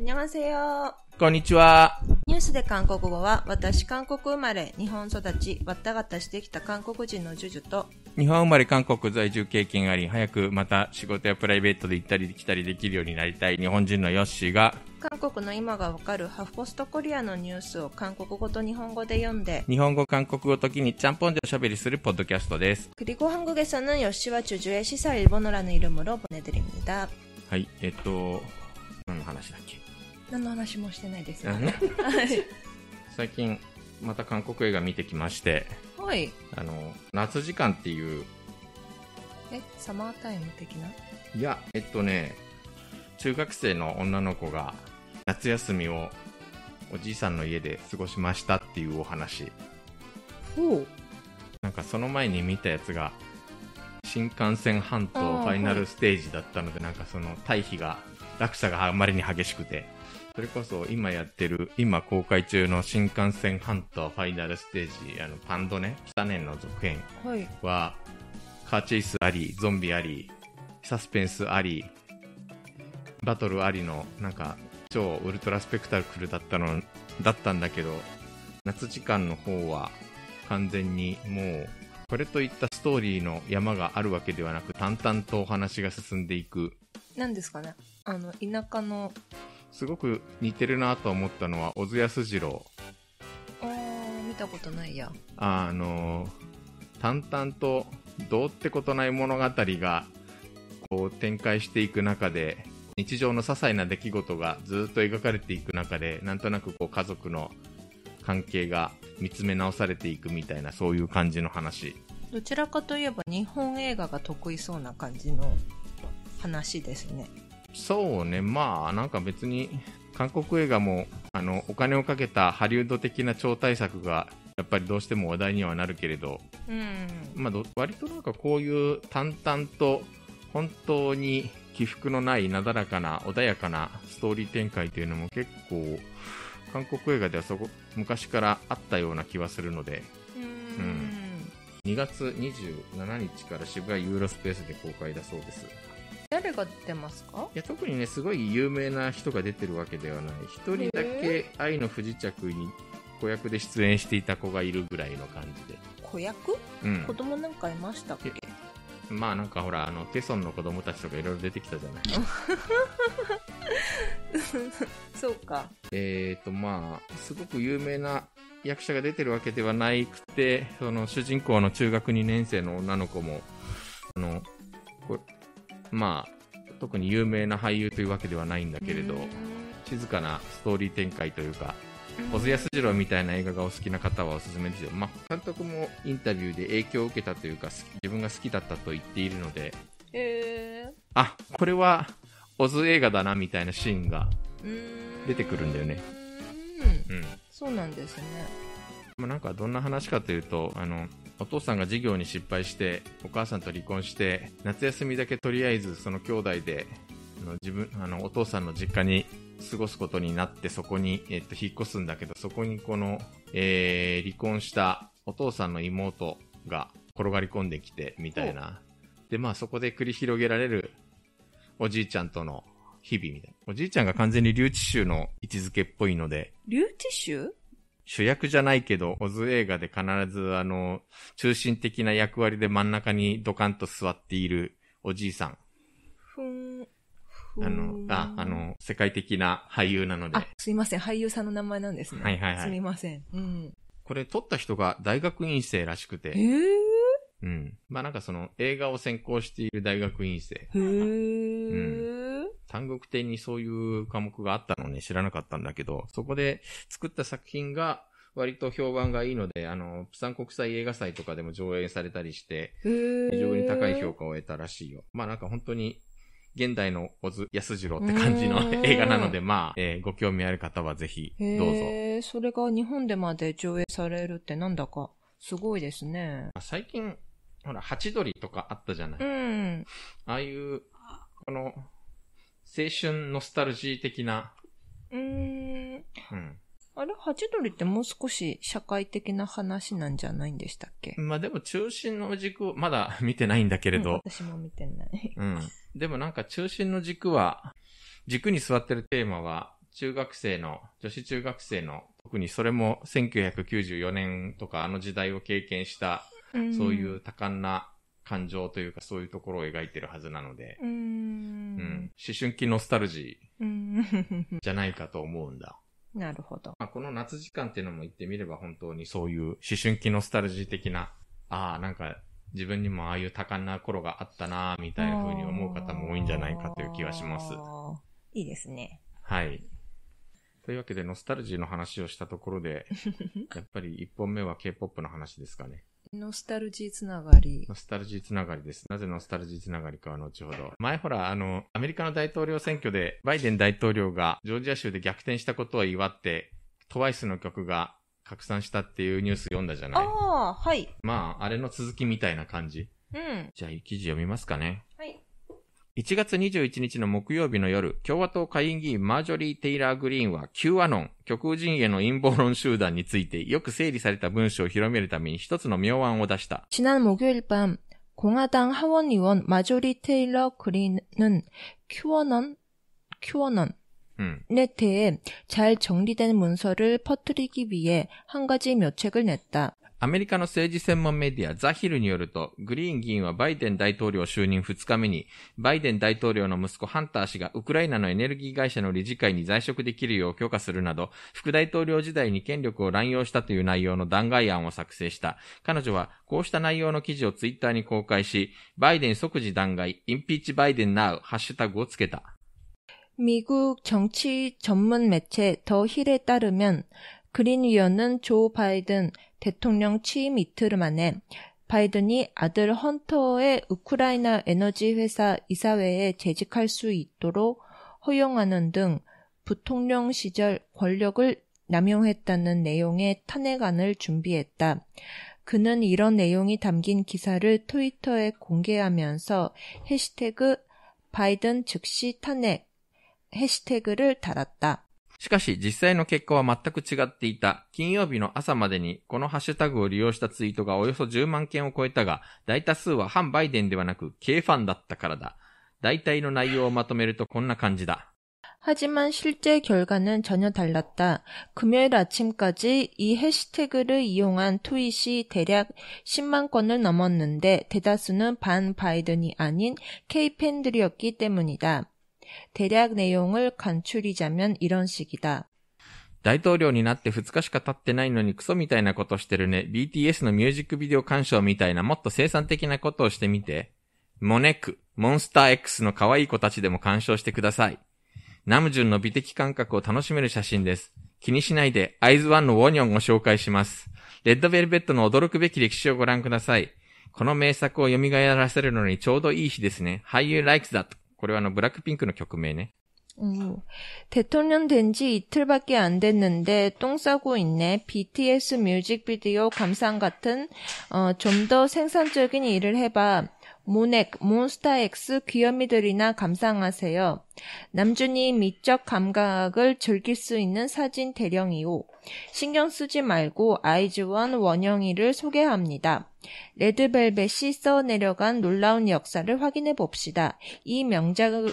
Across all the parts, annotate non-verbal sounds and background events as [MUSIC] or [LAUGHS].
こんにちは。こんにちは。ニュースで韓国語は、私韓国生まれ、日本育ち、わったがたしてきた韓国人のジュジュと、日本生まれ韓国在住経験あり、早くまた仕事やプライベートで行ったり来たりできるようになりたい日本人のヨッシーが、韓国の今がわかるハフポストコリアのニュースを韓国語と日本語で読んで、日本語、韓国語時にちゃんぽんでおしゃべりするポッドキャストです。그리고한국에서는요시와주주의시사일본어라는이름으로보내드립니다はい、えっと、何の話だっけ何の話もしてないです、ね、最近また韓国映画見てきまして、はい、あの夏時間っていうえサマータイム的ないやえっとね中学生の女の子が夏休みをおじいさんの家で過ごしましたっていうお話ほうなんかその前に見たやつが新幹線半島ファイナルステージだったので、はい、なんかその対比が落差があまりに激しくてそれこそ今やってる、今公開中の新幹線ハンターファイナルステージ、あのパンドね、北年の続編は、はい、カーチェイスあり、ゾンビあり、サスペンスあり、バトルありの、なんか超ウルトラスペクタクルだったの、だったんだけど、夏時間の方は完全にもう、これといったストーリーの山があるわけではなく、淡々とお話が進んでいく。なんですかねあの、田舎のすごく似てるなと思ったのは小津安二郎ああ見たことないやあの淡々とどうってことない物語がこう展開していく中で日常の些細な出来事がずっと描かれていく中でなんとなくこう家族の関係が見つめ直されていくみたいなそういう感じの話どちらかといえば日本映画が得意そうな感じの話ですねそうね、まあ、なんか別に、韓国映画も、あの、お金をかけたハリウッド的な超大作が、やっぱりどうしても話題にはなるけれど、うん、まあ、割となんかこういう淡々と、本当に起伏のないなだらかな穏やかなストーリー展開というのも結構韓国映画ではそこ昔からあったような気はするのでうん、2月27日から渋谷ユーロスペースで公開だそうです誰が出てますかいや特にねすごい有名な人が出てるわけではない1人だけ「愛の不時着」に子役で出演していた子がいるぐらいの感じで子役、うん、子供なんかいましたっけまあなんかほらあのテソンの子供たちとかいろいろ出てきたじゃない [LAUGHS] そうかえっ、ー、とまあすごく有名な役者が出てるわけではないくてその主人公の中学2年生の女の子もあのまあ、特に有名な俳優というわけではないんだけれど、静かなストーリー展開というか、小津安二郎みたいな映画がお好きな方はおすすめですよ、まあ、監督もインタビューで影響を受けたというか自分が好きだったと言っているので、えあこれは小津映画だなみたいなシーンが出てくるんだよねうん、そうなんですね、まあ、なんかどんな話かというとあのお父さんが事業に失敗してお母さんと離婚して夏休みだけとりあえずその兄弟であの自分あのお父さんの実家に過ごすことになってそこに、えっと、引っ越すんだけどそこにこの、えー、離婚したお父さんの妹が転がり込んできてみたいなでまあそこで繰り広げられるおじいちゃんとの日々みたいなおじいちゃんが完全に留置州の位置づけっぽいので留置州主役じゃないけど、オズ映画で必ずあの、中心的な役割で真ん中にドカンと座っているおじいさん。ふん。あの、あ、あの、世界的な俳優なので。すいません。俳優さんの名前なんですね。はいはいはい。すみません。うん。これ撮った人が大学院生らしくて。えー、うん。まあなんかその映画を専攻している大学院生。へー。うん単国展にそういう科目があったのね、知らなかったんだけど、そこで作った作品が、割と評判がいいので、あの、プサン国際映画祭とかでも上映されたりして、非常に高い評価を得たらしいよ。まあなんか本当に、現代の小津安二郎って感じの映画なので、まあ、えー、ご興味ある方はぜひ、どうぞ。それが日本でまで上映されるってなんだか、すごいですね。最近、ほら、ハチドリとかあったじゃない。うん。ああいう、この、青春ノスタルジー的な。うーん。うん。あれ、ハチドリってもう少し社会的な話なんじゃないんでしたっけまあでも中心の軸、まだ見てないんだけれど。うん、私も見てない。うん。でもなんか中心の軸は、軸に座ってるテーマは、中学生の、女子中学生の、特にそれも1994年とかあの時代を経験した、うん、そういう多感な感情というかそういうところを描いてるはずなので、うんうん、思春期ノスタルジー [LAUGHS] じゃないかと思うんだ。なるほど。まあ、この夏時間っていうのも言ってみれば本当にそういう思春期ノスタルジー的な、ああ、なんか自分にもああいう多感な頃があったな、みたいな風に思う方も多いんじゃないかという気はします。いいですね。はい。というわけで、ノスタルジーの話をしたところで、[LAUGHS] やっぱり1本目は K-POP の話ですかね。ノスタルジーつながり。ノスタルジーつながりです。なぜノスタルジーつながりかは後ほど。前ほら、あの、アメリカの大統領選挙で、バイデン大統領がジョージア州で逆転したことを祝って、トワイスの曲が拡散したっていうニュース読んだじゃないああ、はい。まあ、あれの続きみたいな感じ。うん。じゃあ、記事読みますかね。はい。1月21日の木曜日の夜、共和党下院議員マージョリー・テイラー・グリーンは Q アノン、極右陣営の陰謀論集団についてよく整理された文書を広めるために一つの妙案を出した。지난목요일밤공화당하원의원마조리테일러그린은 Q アノン Q アノン에대해잘정리된문서를퍼뜨리기위해한가지묘책을냈다アメリカの政治専門メディアザヒルによると、グリーン議員はバイデン大統領就任2日目に、バイデン大統領の息子ハンター氏がウクライナのエネルギー会社の理事会に在職できるよう許可するなど、副大統領時代に権力を乱用したという内容の弾劾案を作成した。彼女は、こうした内容の記事をツイッターに公開し、バイデン即時弾劾、インピーチバイデンナウ、ハッシュタグをつけた。미국정치전문매체더힐에따르면 그린 위원은 조 바이든 대통령 취임 이틀 만에 바이든이 아들 헌터의 우크라이나 에너지 회사 이사회에 재직할 수 있도록 허용하는 등 부통령 시절 권력을 남용했다는 내용의 탄핵안을 준비했다. 그는 이런 내용이 담긴 기사를 트위터에 공개하면서 해시태그 바이든 즉시 탄핵 해시태그를 달았다. しかし実際の結果は全く違っていた。金曜日の朝までにこのハッシュタグを利用したツイートがおよそ10万件を超えたが、大多数は反バイデンではなく、K ファンだったからだ。大体の内容をまとめるとこんな感じだ。하지만실제결과는전혀달랐다금요일아침까지이해시태그를이용한트윗이대략10만건을넘었는데대다수는반바이든이아닌 K 팬들이었기때문이다대략내용을간추리자면이런식이다大統領になって2日しか経ってないのにクソみたいなことしてるね。BTS のミュージックビデオ鑑賞みたいなもっと生産的なことをしてみて。モネク、モンスター X の可愛い子たちでも鑑賞してください。ナムジュンの美的感覚を楽しめる写真です。気にしないで、アイズワンのウォニョンを紹介します。レッドベルベットの驚くべき歴史をご覧ください。この名作を蘇らせるのにちょうどいい日ですね。How you like that? これはあの、ブラックピンクの曲名ね。 오, 대통령 된 지 이틀밖에 안 됐는데 똥 싸고 있네. BTS 뮤직비디오 감상 같은 어, 좀더 생산적인 일을 해봐. 모넥, 몬스타엑스 귀염이들이나 감상하세요. 남준이 미적 감각을 즐길 수 있는 사진 대령이오. 신경 쓰지 말고 아이즈원 원영이를 소개합니다. 레드벨벳이 써내려간 놀라운 역사를 확인해 봅시다. 이 명작을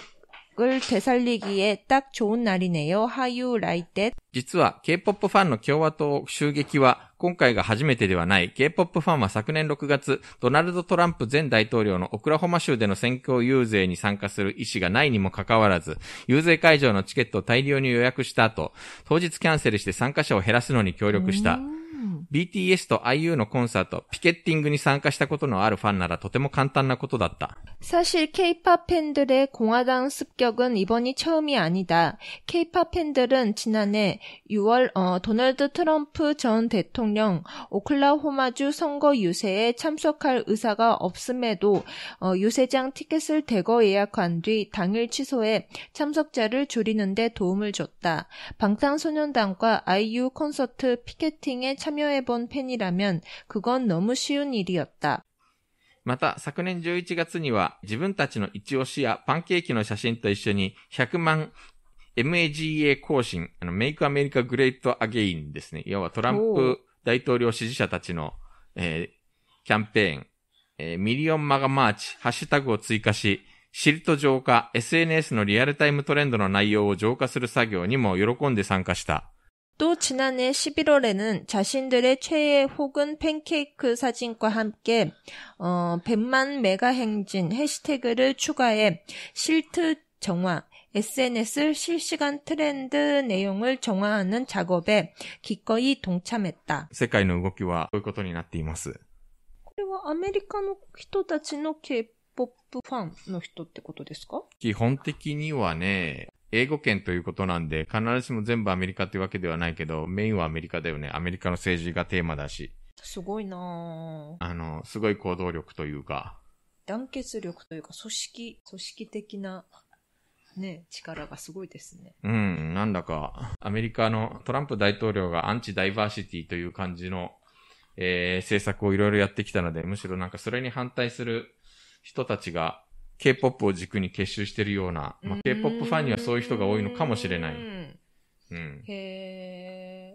을되살리기에딱좋은날이네요하유라이댓実は K-POP ファンの共和党襲撃は今回が初めてではない。K-POP ファンは昨年6月、ドナルド・トランプ前大統領のオクラホマ州での選挙遊説に参加する意思がないにもかかわらず、遊説会場のチケットを大量に予約した後、当日キャンセルして参加者を減らすのに協力した。BTS と IU のコンサート、ピケッティングに参加したことのあるファンならとても簡単なことだった。사실 K-pop 팬들의 공화당 습격은 이번이 처음이 아니다. K-pop 팬들은 지난해 6월 어, 도널드 트럼프 전 대통령 오클라호마주 선거 유세에 참석할 의사가 없음에도 어, 유세장 티켓을 대거 예약한 뒤 당일 취소해 참석자를 줄이는데 도움을 줬다. 방탄소년단과 아이 콘서트 피켓팅에 참참여해본팬이라면그건너무쉬운일이었다また昨年11月には自分たちの一押しやパンケーキの写真と一緒に100万 MAGA 更新、あの、Make America Great Again ですね。要はトランプ大統領支持者たちの、えー、キャンペーン、えー、ミリオンマガマーチ、ハッシュタグを追加し、シルト浄化、SNS のリアルタイムトレンドの内容を浄化する作業にも喜んで参加した。또 지난해 11월에는 자신들의 최애 혹은 팬케이크 사진과 함께 어, 100만 메가 행진 해시태그를 추가해 실트 정화 SNS 실시간 트렌드 내용을 정화하는 작업에 기꺼이 동참했다. 세계의 움직임은 이것になっています. 이거 아메리카노 人たちの K-POP ファンの人ってことですか基本的にはね、英語圏ということなんで、必ずしも全部アメリカってわけではないけど、メインはアメリカだよね。アメリカの政治がテーマだし。すごいなあの、すごい行動力というか。団結力というか、組織、組織的な、ね、力がすごいですね。うん、なんだか、アメリカのトランプ大統領がアンチダイバーシティという感じの、えー、政策をいろいろやってきたので、むしろなんかそれに反対する人たちが K-POP を軸に結集してるような、まあ、K-POP ファンにはそういう人が多いのかもしれない。うん。うん、へえ。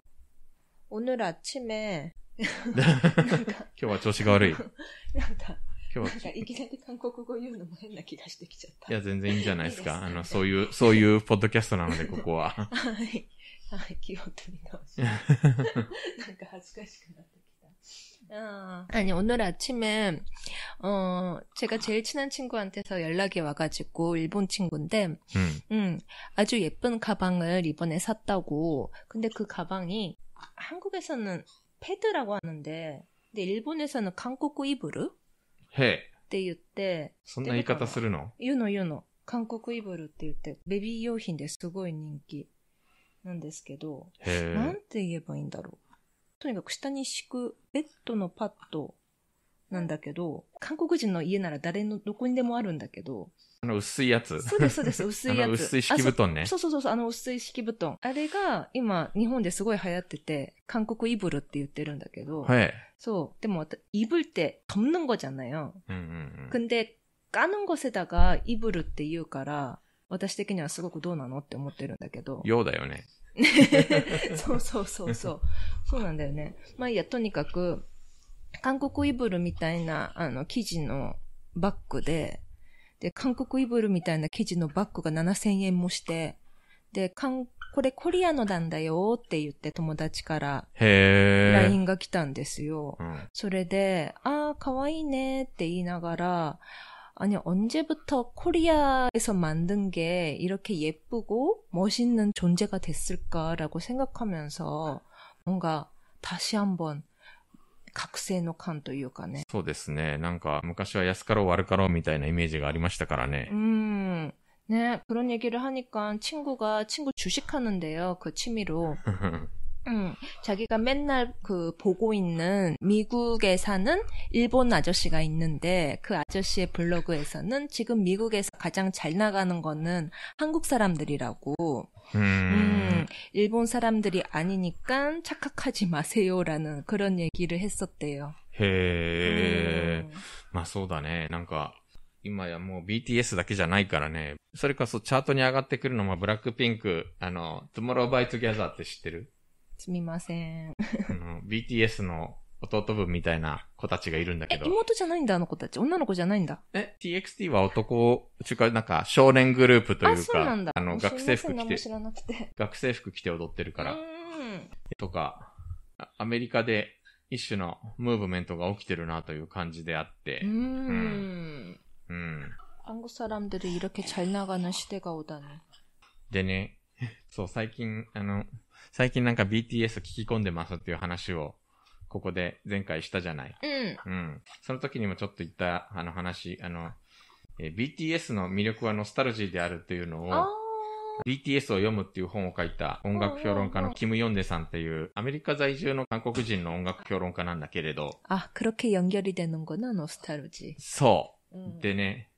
오늘아침 에、 今日は調子が悪い。[LAUGHS] なんか、今日はいきなり韓国語言うのも変な気がしてきちゃった。いや、全然いいんじゃないですか。いいすかあの、そういう、そういうポッドキャストなので、ここは。[LAUGHS] はい。はい、気を取り直して。[LAUGHS] なんか恥ずかしくなって。 어. 아니 오늘 아침에 어 제가 제일 친한 친구한테서 연락이 와가지고 일본 친구인데 음. 음 아주 예쁜 가방을 이번에 샀다고 근데 그 가방이 한국에서는 패드라고 하는데 근데 일본에서는 한국어 이불 해って言って이んな言い方유るの言うの言うの韓国イブルって言ってベビーすごい人気なんですけどなんて言えばいいんだろう とにかく下に敷くベッドのパッドなんだけど、韓国人の家なら誰の、どこにでもあるんだけど、あの薄いやつ。そうです、そうです、薄いやつ。[LAUGHS] 薄い敷布団ねそ。そうそうそう、あの薄い敷布団。あれが今、日本ですごい流行ってて、韓国イブルって言ってるんだけど、はい。そう。でも、イブルって덮는거잖아 요。 うんうんうん。근데까는것에다가イブルって言うから、私的にはすごくどうなのって思ってるんだけど。ようだよね。[LAUGHS] そうそうそうそう。そうなんだよね。まあいいや、とにかく、韓国イブルみたいな、あの、生地のバッグで、で、韓国イブルみたいな生地のバッグが7000円もして、で、ん、これコリアのなんだよって言って友達から LINE が来たんですよ。うん、それで、ああ、かわいいねって言いながら、 아니 언제부터 코리아에서 만든 게 이렇게 예쁘고 멋있는 존재가 됐을까라고 생각하면서 뭔가 다시 한번 각색の感というかねそうですねなんか昔は安かろう悪かろうみたいなイメージがありましたからねう 네, 그런 얘기를 하니까 친구가 친구 주식하는데요. 그 취미로. [LAUGHS] 음, 자기가 맨날 그 보고 있는 미국에 사는 일본 아저씨가 있는데 그 아저씨의 블로그에서는 지금 미국에서 가장 잘 나가는 거는 한국 사람들이라고. 음, 음 일본 사람들이 아니니까 착각하지 마세요라는 그런 얘기를 했었대요.へえ、まあそうだね。なんか、今やもう 음. 뭐 BTS だけじゃないからね。それこそチャートに上がってくるのもブラックピンク、あの、Tomorrow by Together って知ってるすみません。の、BTS の弟分みたいな子たちがいるんだけど。え、妹じゃないんだ、あの子たち。女の子じゃないんだ。え、TXT は男、ちゅうか、なんか、少年グループというか、ああの、学生服着て、学生服着て踊ってるから。とか、アメリカで一種のムーブメントが起きてるなという感じであって。うん。うん。한국사람들이이렇게잘나가는시대가오다니でね、そう、最近、あの、最近なんか BTS 聞き込んでますっていう話を、ここで前回したじゃない。うん。うん。その時にもちょっと言った、あの話、あの、えー BTS の魅力はノスタルジーであるっていうのを、BTS を読むっていう本を書いた音楽評論家のキム・ヨンデさんっていうアメリカ在住の韓国人の音楽評論家なんだけれど、あ그렇게연결이되는구나スタルジー。そう。でね、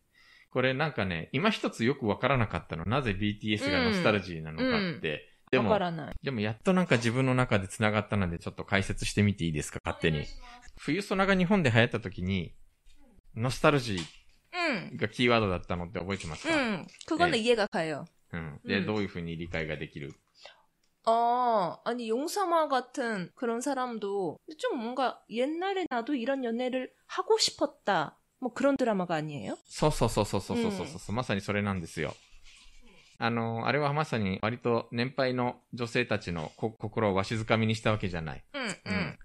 これなんかね、今一つよくわからなかったの。なぜ BTS がノスタルジーなのかって、でも、でもやっとなんか自分の中で繋がったので、ちょっと解説してみていいですか、勝手に。冬ソナが日本で流行った時に、ノスタルジーがキーワードだったのって覚えてますかうん。그거는家が買えよ。うん。で、どういうふうに理解ができる아아니용사마같은그런사람도좀뭔가옛날에나도이런연애를하고싶었다뭐그런드라마가아니에요서서서서서서서서마사니それなんですよあの、あれはまさに割と年配の女性たちの心をわしづかみにしたわけじゃない。うん、うん、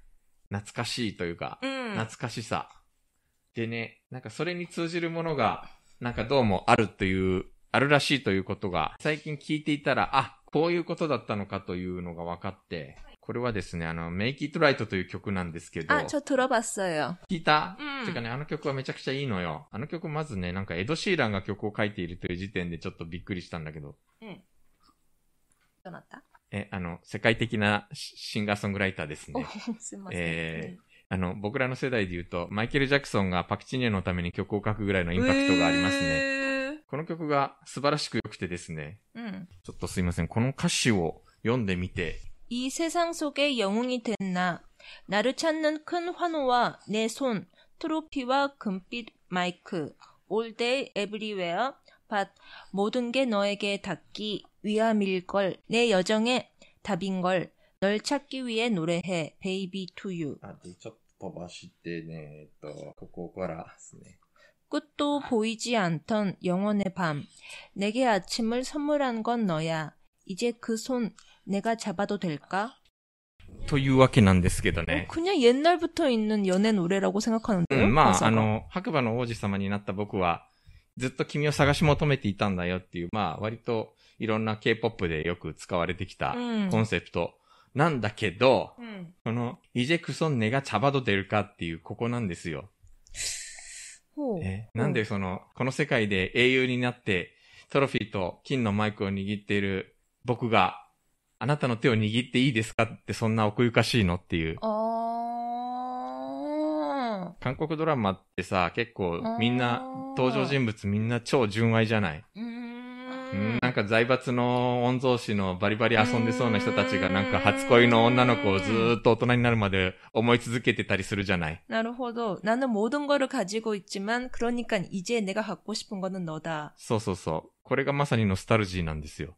懐かしいというか、うん、懐かしさ。でね、なんかそれに通じるものが、なんかどうもあるという、あるらしいということが、最近聞いていたら、あ、こういうことだったのかというのが分かって、これはですね、あの、Make It Right という曲なんですけど。あ、ちょっと들ば봤어 요。 聞いたうん。てかね、あの曲はめちゃくちゃいいのよ。あの曲まずね、なんかエド・シーランが曲を書いているという時点でちょっとびっくりしたんだけど。うん。どうなったえ、あの、世界的なシンガーソングライターですね。すいません。えーあの、僕らの世代で言うと、マイケル・ジャクソンがパクチニアのために曲を書くぐらいのインパクトがありますね。えー、この曲が素晴らしく良くてですね。うん。ちょっとすいません。この歌詞を読んでみて、이 세상 속의 영웅이 됐 나, 나를 찾는 큰 환호와 내 손, 트로피와 금빛 마이크, all day everywhere, but 모든 게 너에게 닿기 위함일 걸, 내 여정의 답인 걸, 널 찾기 위해 노래해, baby to you. 아, 네, 좀더 맛있네 또, 고고거라, 네. 끝도 보이지 않던 영원의 밤. 내게 아침을 선물한 건 너야. 이제 그 손, 내가잡아도될까というわけなんですけどね。그냥옛날부터있는연애노래라고생각하는데요うん、まあ、あの、白馬の王子様になった僕は、ずっと君を探し求めていたんだよっていう、まあ、割といろんな K-POP でよく使われてきたコンセプトなんだけど、음この、イジェクソンネがチャバドデルカっていう、ここなんですよ。호ねなんでその、この世界で英雄になって、トロフィーと金のマイクを握っている僕が、あなたの手を握っていいですかってそんな奥ゆかしいのっていう。韓国ドラマってさ、結構みんな、登場人物みんな超純愛じゃないなんか財閥の御曹司のバリバリ遊んでそうな人たちがなんか初恋の女の子をずーっと大人になるまで思い続けてたりするじゃない。なるほど。나는모든걸가지고있지만그러니까이제내가갖고싶은거는너 다。 そうそうそう。これがまさにノスタルジーなんですよ。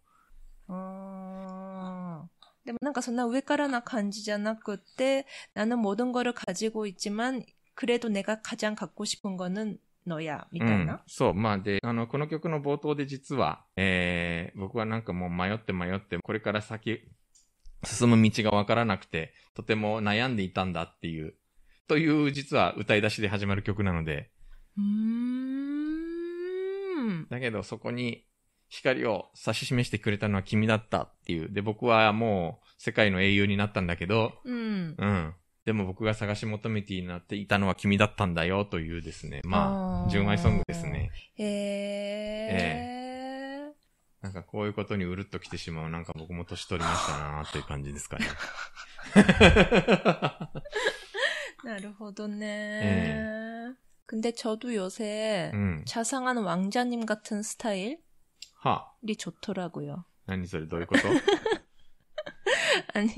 でもなんかそんな上からな感じじゃなくて、나는모든걸가지고있지 만、 그래도내가가장갖고싶은거는のや、みたいな、うん、そう、まあで、あの、この曲の冒頭で実は、えー、僕はなんかもう迷って迷って、これから先、進む道がわからなくて、とても悩んでいたんだっていう、という実は歌い出しで始まる曲なので。うん。だけどそこに、光を指し示してくれたのは君だったっていう。で、僕はもう世界の英雄になったんだけど、うん。うん。でも僕が探し求めていなっていたのは君だったんだよというですね。まあ、純愛ソングですね。へえー。えー、なんかこういうことにうるっと来てしまう。なんか僕も年取りましたなーという感じですかね。[LAUGHS] なるほどね。えー、근데저도요새음자상한왕자님같은스타일 하이 좋더라고요. 아니, 소 너희 것도? 아니,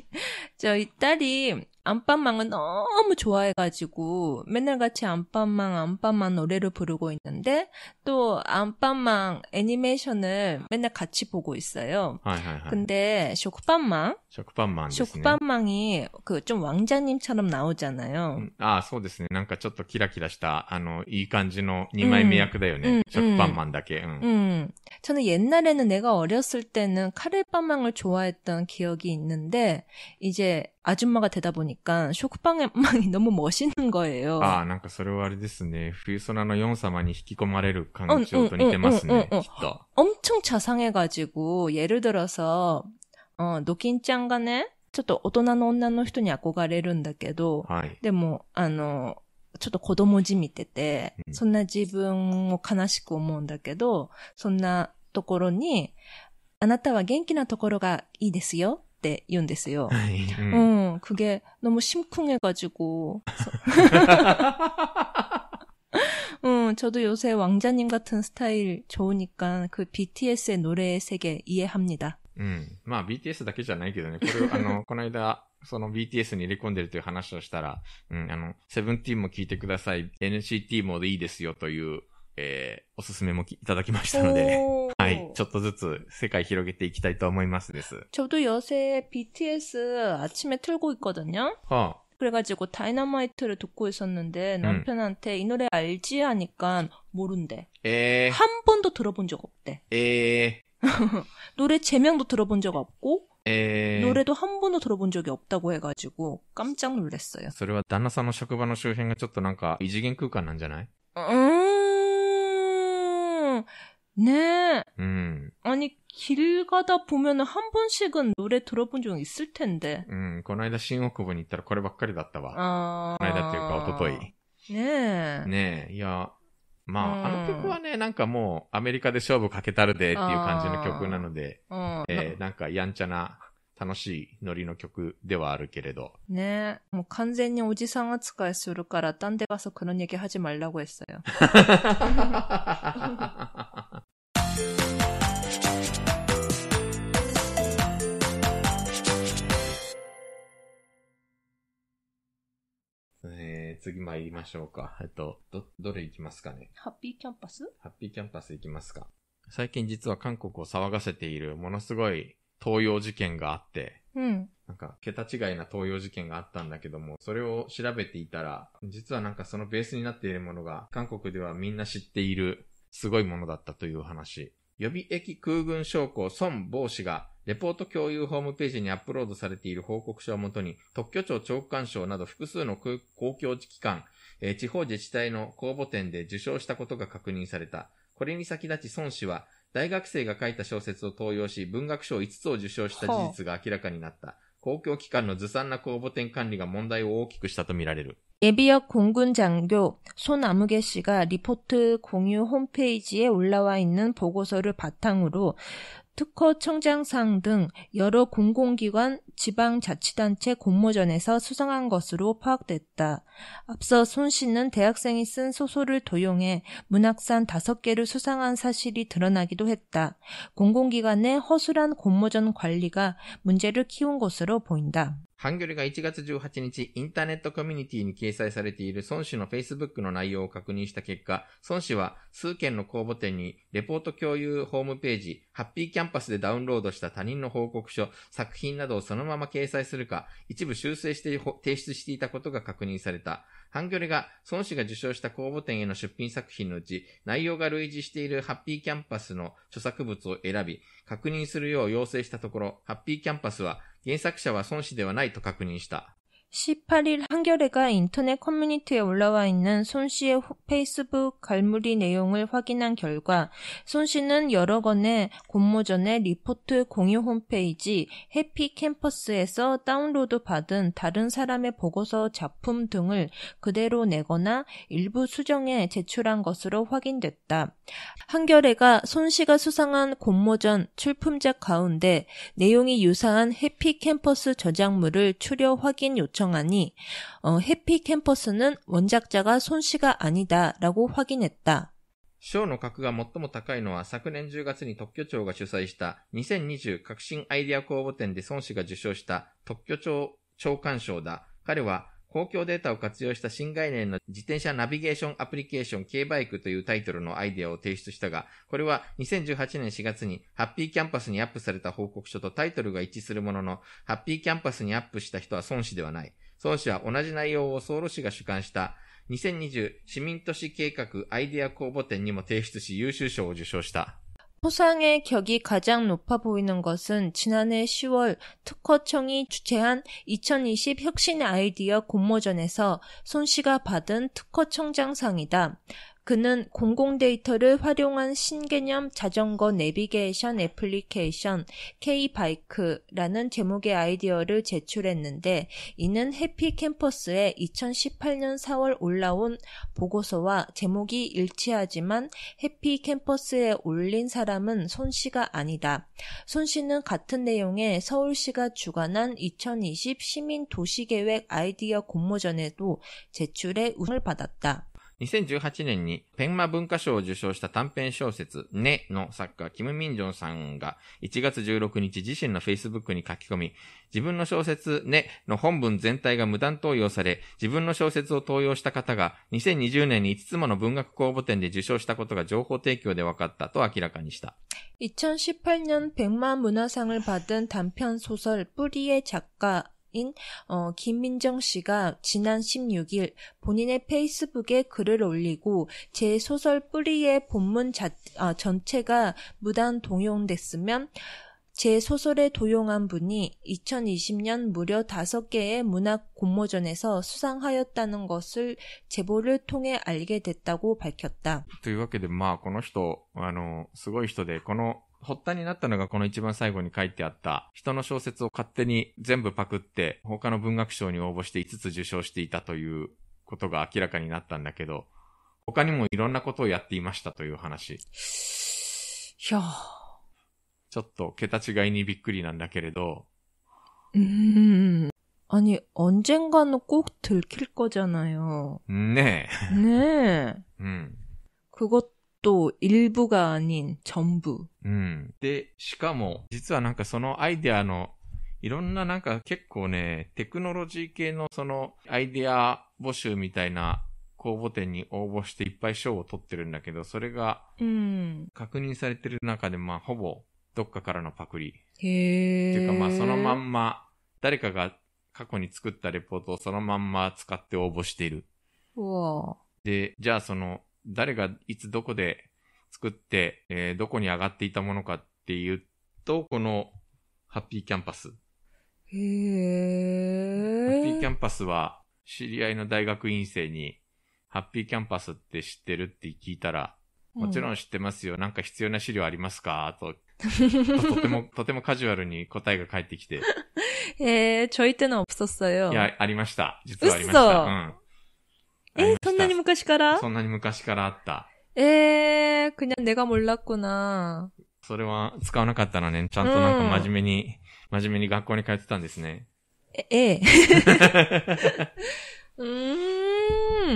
저희 딸이 안방망은 너무 좋아해가지고 맨날 같이 안방망 안방망 노래를 부르고 있는데 또 안방망 애니메이션을 맨날 같이 보고 있어요. 근데 쇼쿠빵망 쇼쿠빵망 쇼쿠빵망이 그 좀 왕자님처럼 나오잖아요. 아, そうですね.なんかちょっとキラキラしたあのいい感じの2枚目役だよね. 쇼쿠빵망だけ. 음. 음. 저는 옛날에는 내가 어렸을 때는 카레빵망을 좋아했던 기억이 있는데 이제 아줌마가되다보니까쇼크빵이 [LAUGHS] 너무멋있는거예요아なんかそれはあれですね。冬空の4様に引き込まれる感情と似てますね。응응응엄청자상해가지고예를들어서어노킨짱가네ちょっと大人の女の人に憧れるんだけど、はい、でも、あの、ちょっと子供じみてて、そんな自分を悲しく思うんだけど、そんなところに、あなたは元気なところがいいですよ。って言うんですよ음그게너무심쿵해가지고 [LAUGHS] 음저도요새왕자님같은스타일좋으니까그 BTS 의노래의세계이해합니다음 BTS だけじゃないけどね。これ、[LAUGHS] あの、この間、その BTS に入れ込んでるという話をしたら、うん、あの、セブンティーンも聞いてください、NCT もでいいですよというえー、おすすめもいただきましたので、はい、ちょっとずつ世界広げていきたいと思いますです。저도요새 BTS 아침에틀고있거든 요。 はあ그래가지고다이너마이트를듣고있었는데남편한테음이노래알지하니까모른대에이한번도들어본적없대노래제명도들어본적없고에이노래도한번도들어본적이없다고해가지고깜짝놀랐어요それは旦那さんの職場の周辺がちょっとなんか異次元空間なんじゃない음네음아니길가다보면은한번씩은노래들어본적있을텐데음この間신옥부분있더라こればっかりだったわ아この間っていうか一昨日。ねえ。ねえ。いや、まあ、あの曲はね、なんかもう、アメリカで勝負かけたるでっていう感じの曲なので、えー、なんかやんちゃな、楽しいノリの曲ではあるけれど。ねもう完全におじさん扱いするから、딴で가서그런얘기하지말라고했어요え次参りましょうか。えっと、ど、どれ行きますかね。ハッピーキャンパスハッピーキャンパス行きますか。最近実は韓国を騒がせているものすごい東洋事件があって、うん。なんか、桁違いな東洋事件があったんだけども、それを調べていたら、実はなんかそのベースになっているものが、韓国ではみんな知っているすごいものだったという話。予備役空軍将校孫某氏が、レポート共有ホームページにアップロードされている報告書をもとに、特許庁長官賞など複数の公共機関、えー、地方自治体の公募展で受賞したことが確認された。これに先立ち孫氏は、大学生が書いた小説を登用し、文学賞5つを受賞した事実が明らかになった。公共機関のずさんな公募展管理が問題を大きくしたとみられる。 예비역 공군 장교 손아무개 씨가 리포트 공유 홈페이지에 올라와 있는 보고서를 바탕으로 특허 청장상 등 여러 공공기관 지방자치단체 공모전에서 수상한 것으로 파악됐다. 앞서 손 씨는 대학생이 쓴 소설을 도용해 문학상 5개를 수상한 사실이 드러나기도 했다. 공공기관의 허술한 공모전 관리가 문제를 키운 것으로 보인다. ハンギョレが1月18日、インターネットコミュニティに掲載されている孫氏の Facebook の内容を確認した結果、孫氏は数件の公募店にレポート共有ホームページ、ハッピーキャンパスでダウンロードした他人の報告書、作品などをそのまま掲載するか、一部修正して提出していたことが確認された。ハンギョレが、孫子が受賞した公募展への出品作品のうち、内容が類似しているハッピーキャンパスの著作物を選び、確認するよう要請したところ、ハッピーキャンパスは、原作者は孫子ではないと確認した。 18일 한겨레가 인터넷 커뮤니티에 올라와 있는 손 씨의 페이스북 갈무리 내용을 확인한 결과 손 씨는 여러 건의 공모전의 리포트 공유 홈페이지 해피 캠퍼스에서 다운로드 받은 다른 사람의 보고서 작품 등을 그대로 내거나 일부 수정해 제출한 것으로 확인됐다. 한겨레가 손 씨가 수상한 공모전 출품작 가운데 내용이 유사한 해피 캠퍼스 저작물을 출여 확인 요청 요청하니어해피캠퍼스는원작자가손씨가아니다라고확인했다賞の格が最も高いのは昨年10月に特許庁が主催した2020革新アイデア公募展で孫氏が受賞した特許庁長官賞だ。彼は公共データを活用した新概念の自転車ナビゲーションアプリケーション K バイクというタイトルのアイデアを提出したが、これは2018年4月にハッピーキャンパスにアップされた報告書とタイトルが一致するものの、ハッピーキャンパスにアップした人は孫子ではない。孫子は同じ内容をソウル市が主管した2020市民都市計画アイデア公募展にも提出し優秀賞を受賞した。 포상의 격이 가장 높아 보이는 것은 지난해 10월 특허청이 주최한 2020 혁신 아이디어 공모전에서 손 씨가 받은 특허청장상이다. 그는 공공 데이터를 활용한 신개념 자전거 내비게이션 애플리케이션 K-바이크라는 제목의 아이디어를 제출했는데 이는 해피 캠퍼스에 2018년 4월 올라온 보고서와 제목이 일치하지만 해피 캠퍼스에 올린 사람은 손 씨가 아니다. 손 씨는 같은 내용의 서울시가 주관한 2020 시민 도시계획 아이디어 공모전에도 제출해 우승을 받았다. 2018年にペンマ文化賞を受賞した短編小説、ねの作家、キム・ミンジョンさんが1月16日自身の Facebook に書き込み、自分の小説、ねの本文全体が無断投与され、自分の小説を投与した方が2020年に5つもの文学公募展で受賞したことが情報提供で分かったと明らかにした。2018년100만문화상을받은단편소설뿌리의작가인 어, 김민정 씨가 지난 16일 본인의 페이스북에 글을 올리고 제 소설 뿌리의 본문 자, 아, 전체가 무단 동용됐으면 제 소설에 도용한 분이 2020년 무려 5개의 문학 공모전에서 수상하였다는 것을 제보를 통해 알게 됐다고 밝혔다.というわけで、まあ、この人、あの、すごい人で、この 発端になったのがこの一番最後に書いてあった、人の小説を勝手に全部パクって、他の文学賞に応募して5つ受賞していたということが明らかになったんだけど、他にもいろんなことをやっていましたという話。ひょー。ちょっと桁違いにびっくりなんだけれど。うーん。아니언젠가는꼭들킬거잖아요え。네음그것또일부가아닌전부음데しかも実はなんかそのアイデアの、いろんななんか結構ね、テクノロジー系のそのアイデア募集みたいな公募展に応募していっぱい賞を取ってるんだけど、それが、確認されてる中で、まあ、ほぼ、どっかからのパクリ。へー。っていうか、まあ、そのまんま、誰かが過去に作ったレポートをそのまんま使って応募している。うわで、じゃあその、誰がいつどこで作って、えー、どこに上がっていたものかっていうと、このハッピーキャンパス。へー。ハッピーキャンパスは、知り合いの大学院生に、ハッピーキャンパスって知ってるって聞いたら、もちろん知ってますよ。なんか必要な資料ありますかとと、[LAUGHS] とても、とてもカジュアルに答えが返ってきて。[LAUGHS] えー、ちょいってのプソスだよ。いや、ありました。実はありました。うん。えそんなに昔からそんなに昔からあった。えー、그냥내가몰랐구 나。 それは使わなかったのね。ちゃんとなんか真面目に、うん、真面目に学校に通ってたんですね。え、ええ。[LAUGHS] う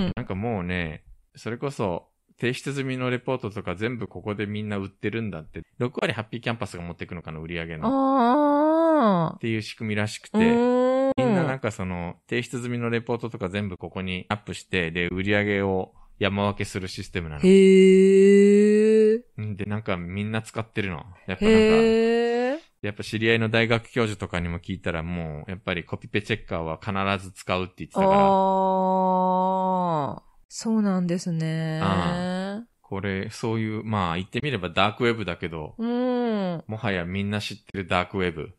ん。なんかもうね、それこそ、提出済みのレポートとか全部ここでみんな売ってるんだって。6割ハッピーキャンパスが持ってくのかな、売り上げの。っていう仕組みらしくて。みんななんかその、提出済みのレポートとか全部ここにアップして、で、売り上げを山分けするシステムなの。へー。で、なんかみんな使ってるの。やっぱなんか、やっぱ知り合いの大学教授とかにも聞いたらもう、やっぱりコピペチェッカーは必ず使うって言ってたから。あー。そうなんですね。これ、そういう、まあ言ってみればダークウェブだけど、うん、もはやみんな知ってるダークウェブ。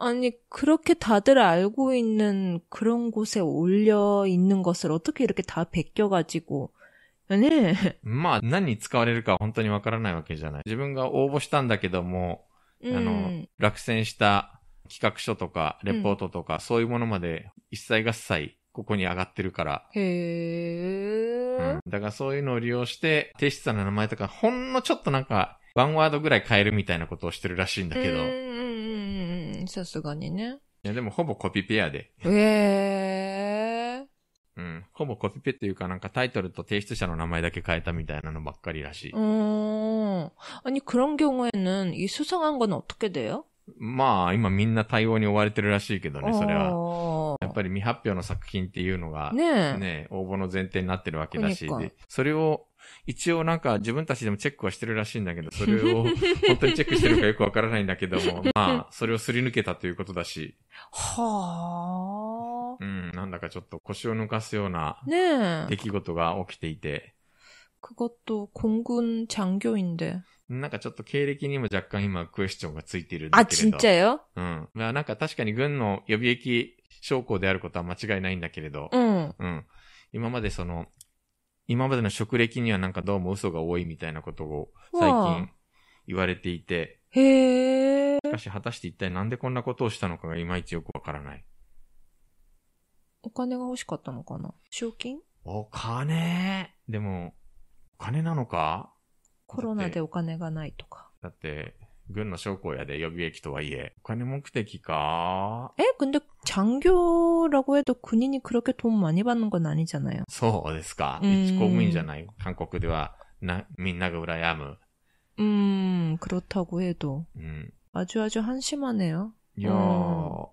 아니그렇게다들알고있는그런곳에올려있는것을어떻게이렇게다베껴가지고네まあ、何に使われるか本当にわからないわけじゃない。自分が応募したんだけども、あの、落選した企画書とか、レポートとか、そういうものまで一切合切ここに上がってるから。へー、うん。だからそういうのを利用して、提出者の名前とか、ほんのちょっとなんか、ワンワードぐらい変えるみたいなことをしてるらしいんだけど。うんさすがにね。いや、でもほぼコピペやで。ええー。うん。ほぼコピペっていうかなんかタイトルと提出者の名前だけ変えたみたいなのばっかりらしいん。あに、그런경우에는이수상한건어떻게돼요まあ、今みんな対応に追われてるらしいけどね、それは。やっぱり未発表の作品っていうのが、ねね応募の前提になってるわけだし、それを一応なんか自分たちでもチェックはしてるらしいんだけど、[LAUGHS] それを本当にチェックしてるかよくわからないんだけども、[LAUGHS] まあ、それをすり抜けたということだし。はあ。うん、なんだかちょっと腰を抜かすような出来事が起きていて。그것도공군장교인 데。 なんかちょっと経歴にも若干今クエスチョンがついているんだけれど。あ、ちっちゃようん。まあなんか確かに軍の予備役将校であることは間違いないんだけれど。うん。うん。今までその、今までの職歴にはなんかどうも嘘が多いみたいなことを最近言われていて。へしかし果たして一体なんでこんなことをしたのかがいまいちよくわからない。お金が欲しかったのかな賞金お金でも、お金なのかコロナでお金がないとか。だって、軍の将校やで予備役とはいえお金目的かえ、근데で、교라고해도군国に그렇게돈많이받는건아니잖아요そうですか。一公務員じゃない韓国ではなみんなが羨む。ん、그렇다고해도うん。じ주じ주半심하네요いやー、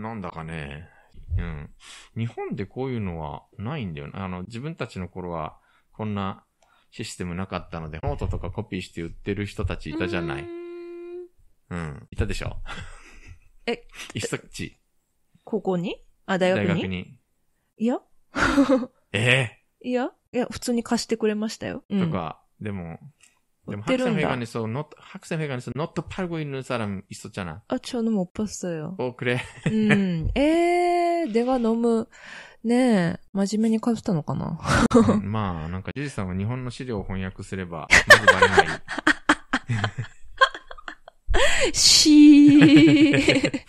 なんだかね。うん。日本でこういうのはないんだよな。あの、自分たちの頃はこんなシステムなかったので、ノートとかコピーして売ってる人たちいたじゃない。うん。いたでしょえいそっち。ここにあ、大学に大学に。いや [LAUGHS] ええいやいや、普通に貸してくれましたよ。うん。とか、でも、でも、ハクセンフェガニソ、ノット、ハクセンフェガそう、ノットパルゴイヌサラムいっそちゃな。い。あ、ちょうどもっぱっすよ。おくれ。うん。[LAUGHS] ええでは飲む。ねえ、真面目に貸したのかな、まあ、なんか、ジュジさんは日本の資料を翻訳すれば、まずバレない。[LAUGHS] しー。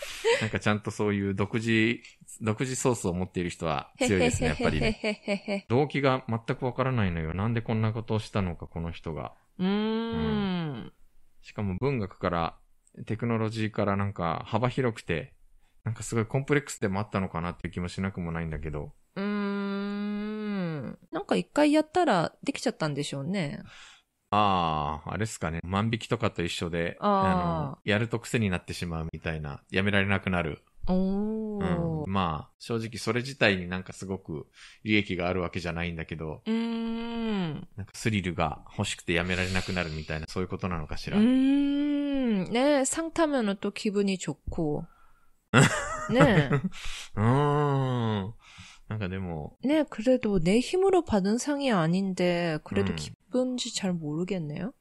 なんかちゃんとそういう独自、独自ソースを持っている人は強いですね、やっぱり、ね。動機が全くわからないのよ。なんでこんなことをしたのか、この人が。うーんうん、しかも文学からテクノロジーからなんか幅広くて、なんかすごいコンプレックスでもあったのかなっていう気もしなくもないんだけど。うーん。なんか一回やったらできちゃったんでしょうね。ああ、あれっすかね。万引きとかと一緒で、あの、やると癖になってしまうみたいな、やめられなくなる。おうん、まあ、正直それ自体になんかすごく利益があるわけじゃないんだけど、うん。なんかスリルが欲しくてやめられなくなるみたいな、そういうことなのかしら。うん。ね상タ면の또기분이좋 고。 ね [LAUGHS] うん。なんかでも네그래도내힘으로받은상이아닌데그래도ん、기쁜지잘모르겠네요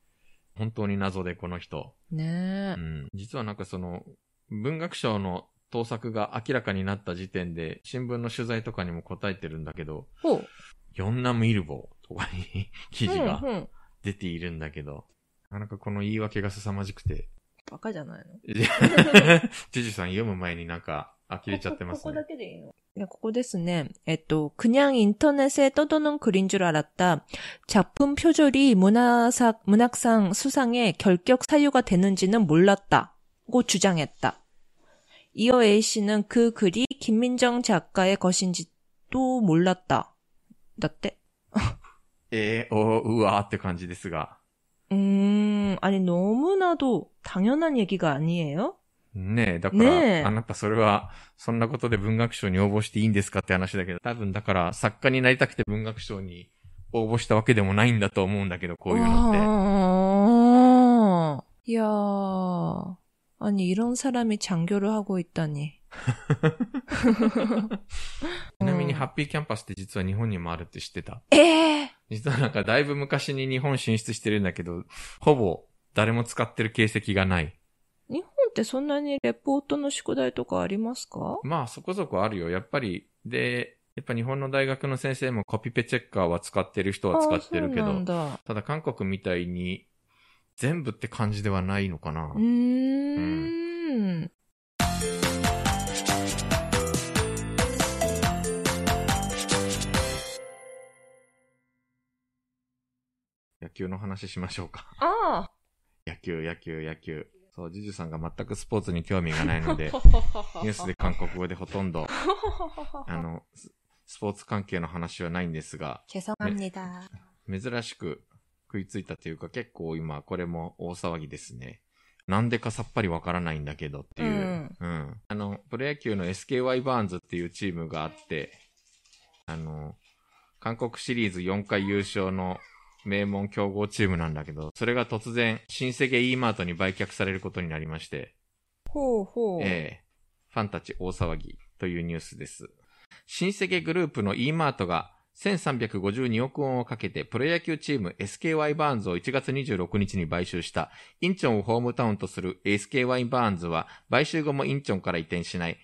本当に謎でこの人。ねえ、うん。実はなんかその、文学賞の盗作が明らかになった時点で、新聞の取材とかにも答えてるんだけど、ほう。ヨンナムイルボとかに [LAUGHS] 記事が出ているんだけど、なかなかこの言い訳が凄まじくて。バカじゃないの [LAUGHS] ジジさん読む前になんか、 あ切れちゃってますここだここですねえっ그냥인터넷에떠도는글인줄알았 아, 그, 그, 네, 다. 작품표절이문화상 문학상 수상에 결격 사유가 되는지는 몰랐다고 주장했다. 이어 A 씨는 그 글이 김민정 작가의 것인지도 몰랐다. 나때 て 에, 오, 우와, って感じですが. 음, 아니 너무나도 당연한 얘기가 아니에요? ねえ、だから、ね、あなたそれは、そんなことで文学賞に応募していいんですかって話だけど、多分だから作家になりたくて文学賞に応募したわけでもないんだと思うんだけど、こういうのって。いやー。아니이런사람이장교를하고있다니 [LAUGHS] ちなみにハッピーキャンパスって実は日本にもあるって知ってたええー、実はなんかだいぶ昔に日本進出してるんだけど、ほぼ誰も使ってる形跡がない。ってそんなにレポートの宿題とかありますかまあそこそこあるよ。やっぱり、で、やっぱ日本の大学の先生もコピペチェッカーは使ってる人は使ってるけど、だただ韓国みたいに全部って感じではないのかな。うーん。うん野球の話しましょうかああ。野球、野球、野球。そう、ジジュさんが全くスポーツに興味がないので、[LAUGHS] ニュースで韓国語でほとんど、[LAUGHS] あの、スポーツ関係の話はないんですが、珍しく食いついたというか、結構今これも大騒ぎですね。なんでかさっぱりわからないんだけどっていう、うん、うん。あの、プロ野球の SKY バーンズっていうチームがあって、あの、韓国シリーズ4回優勝の名門強豪チームなんだけど、それが突然、新世界 E マートに売却されることになりまして、ほうほう。ええファンたち大騒ぎというニュースです。新世界グループの E マートが、1352億ウォンをかけてプロ野球チーム SKY バーンズを1月26日に買収したインチョンをホームタウンとする SKY バーンズは買収後もインチョンから移転しない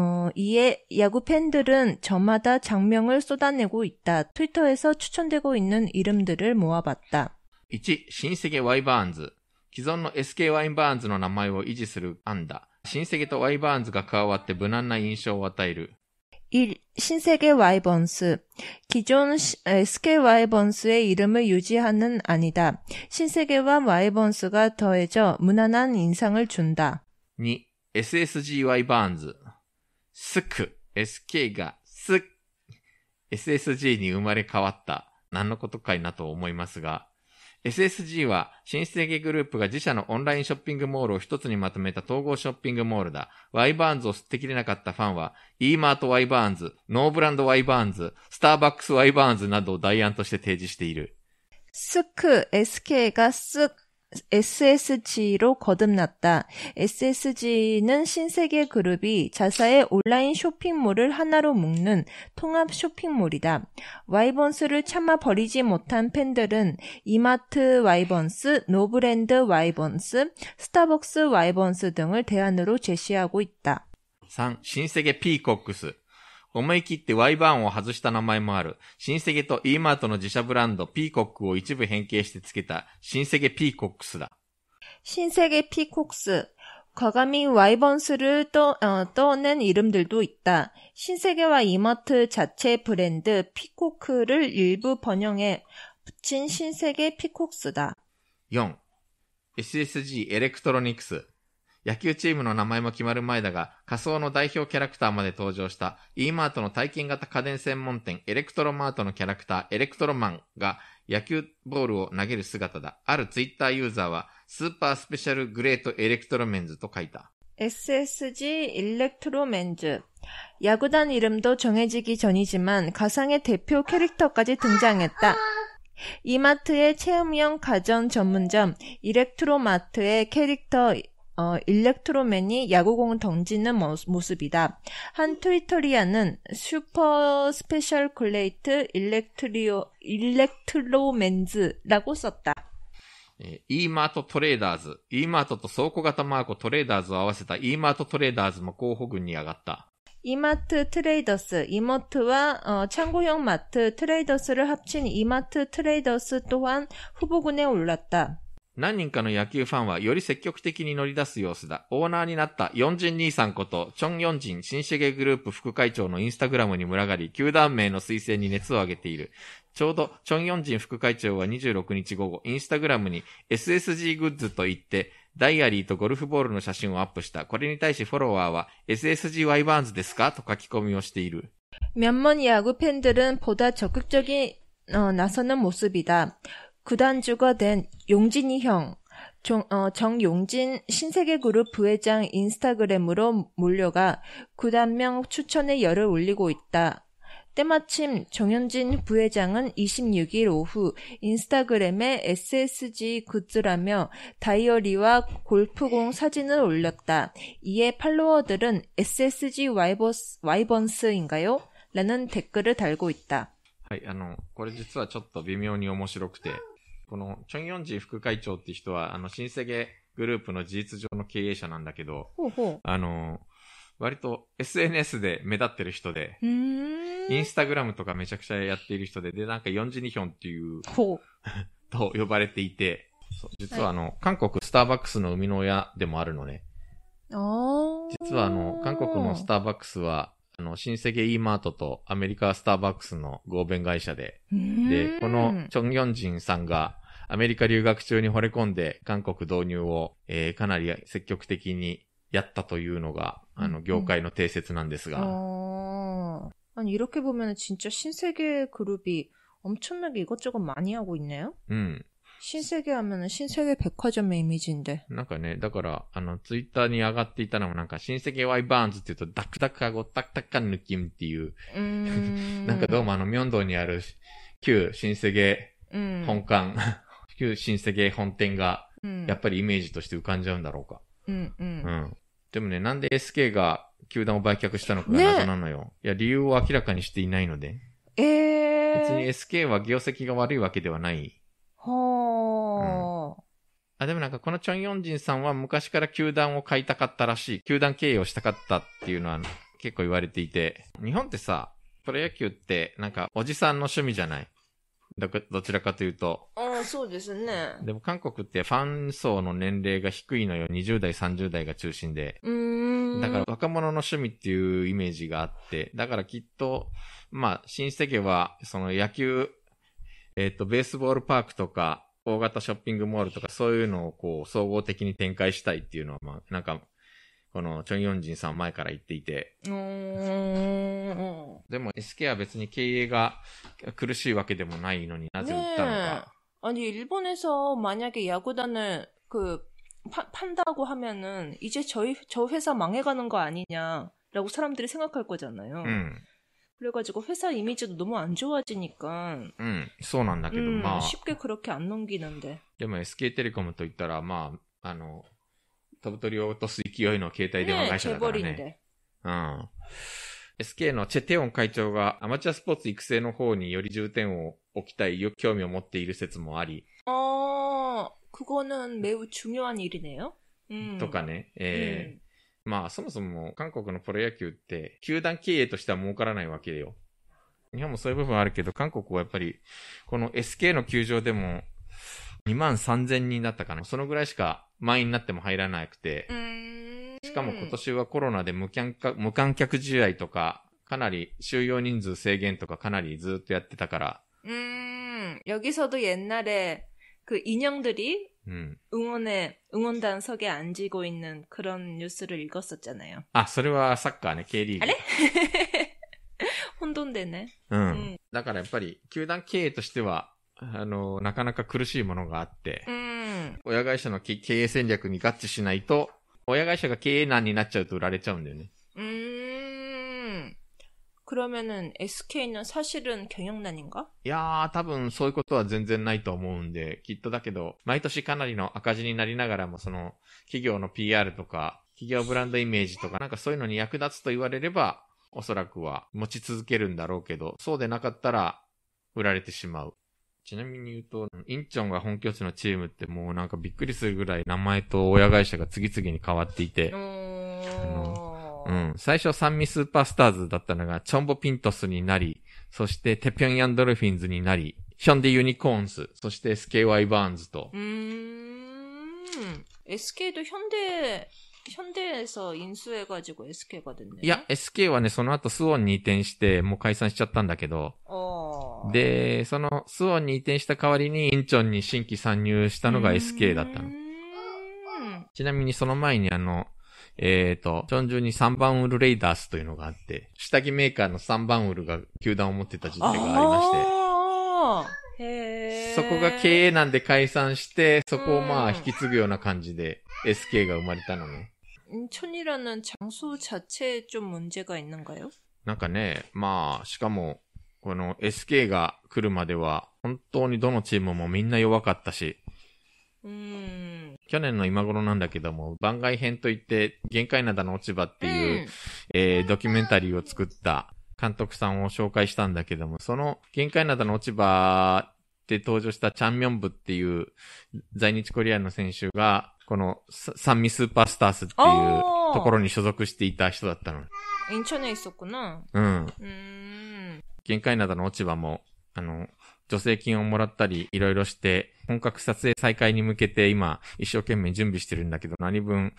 어, 이에 야구 팬들은 저마다 장명을 쏟아내고 있다. 트위터에서 추천되고 있는 이름들을 모아봤다. 1. 신세계 와이바운즈기존存の SK ワインバーンズの名前を維持する案だ。新世とワイバーンズが加わって無難な印象を与える。1. 신세계 와이번스. 기존 SK 와이번스의 이름을 유지하는 아니다. 신세계와 와이번스가 더해져 무난한 인상을 준다. 2. SSG 와이번스. すく、sk がす、ssg に生まれ変わった、何のことかいなと思いますが、SSG は新世紀グループが自社のオンラインショッピングモールを一つにまとめた統合ショッピングモールだ。ワイバーンズを吸ってきれなかったファンは、e マートワイバーンズ、ノーブランドワイバーンズ、スターバックスワイバーンズなどを代案として提示している。すく、sk がす SSG로 거듭났다. SSG는 신세계 그룹이 자사의 온라인 쇼핑몰을 하나로 묶는 통합 쇼핑몰이다. 와이번스를 참아 버리지 못한 팬들은 이마트 와이번스, 노브랜드 와이번스, 스타벅스 와이번스 등을 대안으로 제시하고 있다. 3. 신세계 피코스 思い切って Y バーンを外した名前もある。新セゲと E マートの自社ブランドピーコックを一部変形して付けた新セゲピーコックスだ。新セゲピーコックス。과감히와이번스ー떠어낸이름들도있다신세계 E マート자체브랜드피코크를일부번영해붙인신세계ックスだ。4 SSG クトロニクス。野球チームの名前も決まる前だが、仮想の代表キャラクターまで登場した E マートの体験型家電専門店エレクトロマートのキャラクターエレクトロマンが野球ボールを投げる姿だ。あるツイッターユーザーはスーパースペシャルグレートエレクトロメンズと書いた。SSG 일렉트로맨즈야구단이름도정해지기전이지만가상의대표캐릭터까지등장했다이마트의체험형가전전문점일렉트로마트의캐릭터 어, 일렉트로맨이 야구공을 던지는 모습이다. 한 트위터리아는 슈퍼 스페셜 콜레이트 일렉트리오 일렉트로맨즈라고 썼다. 이 마트 트레이더ダ이 마트 マー고と倉庫型マーコトレーダーズを合わせた e マートトレーダーズも候補 이마트 트레이더스, 이모트와 어, 창고형 마트 트레이더스를 합친 이마트 트레이더스 또한 후보군에 올랐다. 何人かの野球ファンはより積極的に乗り出す様子だ。オーナーになったヨンジン兄さんこと、チョンヨンジン新茂グループ副会長のインスタグラムに群がり、球団名の推薦に熱を上げている。ちょうど、チョンヨンジン副会長は26日午後、インスタグラムに SSG グッズと言って、ダイアリーとゴルフボールの写真をアップした。これに対しフォロワーは、SSG ワイバーンズですかと書き込みをしている。몇몇ン・구팬들은보다적극적인어나서는모습이다 구단주가 된 용진이 형, 정, 어, 용진 신세계그룹 부회장 인스타그램으로 몰려가 구단명 추천의 열을 올리고 있다. 때마침 정현진 부회장은 26일 오후 인스타그램에 SSG 굿즈라며 다이어리와 골프공 사진을 올렸다. 이에 팔로워들은 SSG 와이버스, 와이번스인가요? 라는 댓글을 달고 있다. はい、あの、これ実はちょっと微妙に面白くて、この、チョン・ヨンジ副会長って人は、あの、新世ゲグループの事実上の経営者なんだけど、ほうほうあの、割と SNS で目立ってる人で、インスタグラムとかめちゃくちゃやっている人で、で、なんかヨンジニヒョンっていう、[LAUGHS] と呼ばれていて、実はあの、はい、韓国スターバックスの生みの親でもあるのね。実はあの、韓国のスターバックスは、あの、新世紀 E マートとアメリカスターバックスの合弁会社で、で、このチョンギョンジンさんが、アメリカ留学中に惚れ込んで、韓国導入を、えー、かなり積極的にやったというのが、あの、業界の定説なんですが。ああ。니이렇게보면진짜신세계그룹이엄청나게이것저것많이하고있네요ん。新世紀はもう新世紀百화점イメージんで。なんかね、だから、あの、ツイッターに上がっていたのもなんか、新世界ワイバーンズって言うと、ダクダクハゴ、ダクダクカン느낌っていう、なんかどうもあの、明洞にある、旧新世界本館、旧新世界本店が、やっぱりイメージとして浮かんじゃうんだろうか。うんうん。うん。でもね、なんで SK が球団を売却したのかが謎なのよ。ね、いや、理由を明らかにしていないので。ええー。別に SK は業績が悪いわけではない。はあ。あ、でもなんかこのチョン・ヨンジンさんは昔から球団を買いたかったらしい、球団経営をしたかったっていうのは結構言われていて、日本ってさ、プロ野球ってなんかおじさんの趣味じゃないどどちらかというと。ああ、そうですね。でも韓国ってファン層の年齢が低いのよ。20代、30代が中心で。うん。だから若者の趣味っていうイメージがあって。だからきっと、まあ、新世家は、その野球、えっ、ー、と、ベースボールパークとか、大型ショッピングモールとかそういうのをこう、総合的に展開したいっていうのは、まあ、なんか、このチョン・ヨンジンさん前から言っていて。でも SK は別に経営が苦しいわけでもないのになぜ売ったのか。아니일본에서만약에야구단을그파판다고하면은이제저희저회사망해가는거아니냐라고사람들이생각할거잖아요음그래가지고회사이미지도너무안좋아지니까음そうなんだけどまあ쉽게그렇게안넘기는데でも SK 텔레콤と言ったらまああの飛ぶ鳥を落とす勢いの携帯電話会社だからね。うん。SK のチェテオン会長がアマチュアスポーツ育成の方により重点を置きたい興味を持っている説もあり。ああ、그거는매우중요한일이네 요。 うん、とかね、えー、うんまあ、そもそも韓国のプロ野球って、球団経営としては儲からないわけよ。日本もそういう部分あるけど、韓国はやっぱり、この SK の球場でも、2万3000人だったかな。そのぐらいしか満員になっても入らなくて。しかも今年はコロナで無観客、無観客試合とか、かなり収容人数制限とかかなりずっとやってたから。うーん。여기서도옛날에그인형들이음응원에응원단석에앉고있는그런뉴스를읽었었잖아요아それはサッカーね、K リーグ。あれ [LAUGHS] 혼돈でね。うん。だからやっぱり、球団経営としては、あの、なかなか苦しいものがあって、うん、親会社の経営戦略に合致しないと、親会社が経営難になっちゃうと売られちゃうんだよね。그러면은 SK 는사실은경영난인가いや多分そういうことは全然ないと思うんで、きっとだけど、毎年かなりの赤字になりながらも、その、企業の PR とか、企業ブランドイメージとか、なんかそういうのに役立つと言われれば、おそらくは持ち続けるんだろうけど、そうでなかったら、売られてしまう。ちなみに言うと、インチョンが本拠地のチームってもうなんかびっくりするぐらい名前と親会社が次々に変わっていて、あの、うん。最初三味スーパースターズだったのが、チョンボピントスになり、そしてテピョンヤンドルフィンズになり、ヒョンデユニコーンズ、そして SKY バーンズと。うーん。SK 도현대현대에서인수해가지고 SK 가됐ね。いや、SK はね、その後スウォンに移転して、もう解散しちゃったんだけど。で、そのスウォンに移転した代わりに、インチョンに新規参入したのが SK だったの。ちなみにその前にあの、えっ、ー、と、チョンジュに3番ウルレイダースというのがあって、下着メーカーの3番ウルが球団を持ってた時期がありまして。へそこが経営難で解散して、そこをまあ引き継ぐような感じで SK が生まれたのね。ョン이라는장소자체에좀문제가있는가요なんかね、まあ、しかも、この SK が来るまでは、本当にどのチームもみんな弱かったし、うん。去年の今頃なんだけども、番外編といって、限界灘の落ち葉っていう、うん、えー、ドキュメンタリーを作った監督さんを紹介したんだけども、その限界灘の落ち葉で登場したチャンミョンブっていう在日コリアンの選手が、このサンミスーパースタースっていうところに所属していた人だったの。インチャネイスそこな。うん。うん。限界灘の落ち葉も、あの、助成金をもらったり、いろいろして、本格撮影再開に向けて今、一生懸命準備してるんだけど、何分、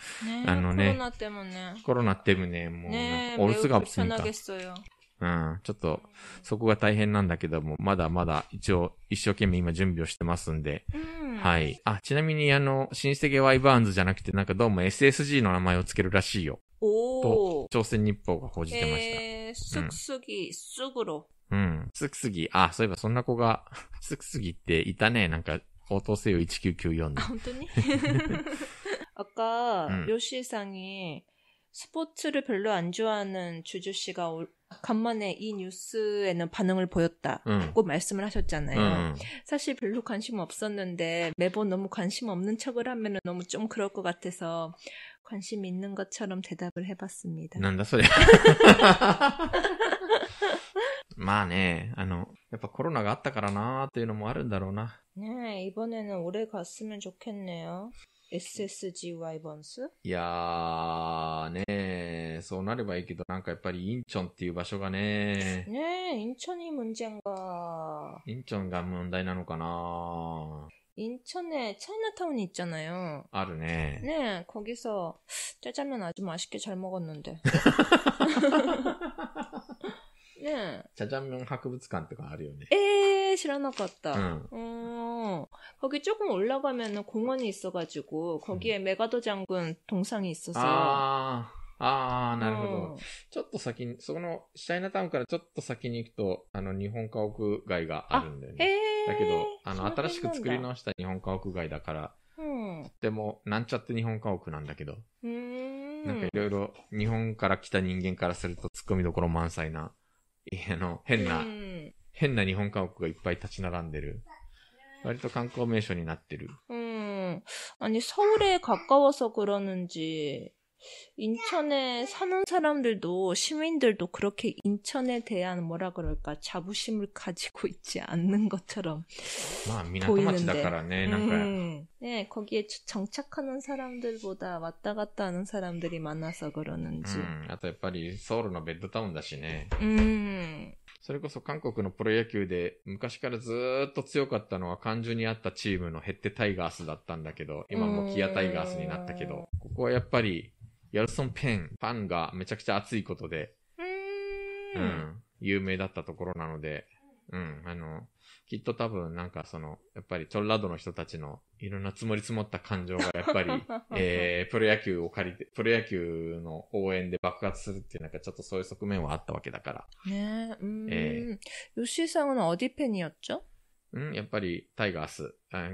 あのね、コロナってもね、コロナってもね、もう、ね、オルスが없으니 까。 うん、ちょっと、そこが大変なんだけども、まだまだ一応、一生懸命今準備をしてますんで、うん、はい。あ、ちなみにあの、新世紀ワイバーンズじゃなくて、なんかどうも SSG の名前を付けるらしいよ。おと、朝鮮日報が報じてました。えー、すぐすぎ、すぐろ。うん。すくすぎ。あ、そういえばそんな子が、すくすぎっていたね。なんか、高等生を1994で。本当に [LAUGHS] 아까 [LAUGHS] 요시상이 스포츠를 별로 안 좋아하는 주주 씨가 간만에 이 뉴스에는 반응을 보였다고 말씀을 하셨잖아요. 사실 별로 관심 없었는데 매번 너무 관심 없는 척을 하면 은 너무 좀 그럴 것 같아서 관심 있는 것처럼 대답을 해봤습니다. 난다 소리야. [LAUGHS] まあねあの、やっぱコロナがあったからなっていうのもあるんだろうな네이번에는住めん으면좋ね네よ。SSGY ボンスいやーねえ、そうなればいいけど、なんかやっぱりインチョンっていう場所がねー。ねえ、インチョンに問題が。インチョンが問題なのかなー。인천에차이나타운이있잖아요아르네네거기서짜장면아주맛있게잘먹었는데 [LAUGHS] ねえ。チャジャンミョン博物館とかあるよねえ에知らなかったうん。응어거기조금올라가면은공원이있어가지고거기에응메가도장군동상이있어서う。ああ、あ、なるほど、ちょっと先に、その、シャイナタウンからちょっと先に行くと、あの、日本家屋街があるんだよね。だけど、あの、新しく作り直した日本家屋街だから、うん、とても、なんちゃって日本家屋なんだけど、うんなんかいろいろ、日本から来た人間からすると、ツッコミどころ満載なあの、変な、うん、変な日本家屋がいっぱい立ち並んでる。割と観光名所になってるうん。니서울에가까워서그러는지 인천에 사는 사람들도 시민들도 그렇게 인천에 대한 뭐라 그럴까 자부심을 가지고 있지 않는 것처럼 보이는데 음, 네 거기에 정착하는 사람들보다 왔다 갔다 하는 사람들이 많아서 그러는지 음, あとやっぱりソウルのベッドタウンだしね 음. それこそ韓国のプロ野球で昔からずっと強かったのは感情にあったチームのヘッテタイガースだったんだけど、今もキアタイガースになったけど、ここはやっぱりヤルソンペン、ファンがめちゃくちゃ熱いことで、うん、有名だったところなので、うん、あの、きっと多分なんかその、やっぱりョンラドの人たちのいろんな積もり積もった感情がやっぱり、[LAUGHS] えー、プロ野球を借りて、プロ野球の応援で爆発するっていうなんかちょっとそういう側面はあったわけだから。ねえ、うん。えー、吉井さんはンによ이었죠うん、やっぱりタイガースあ。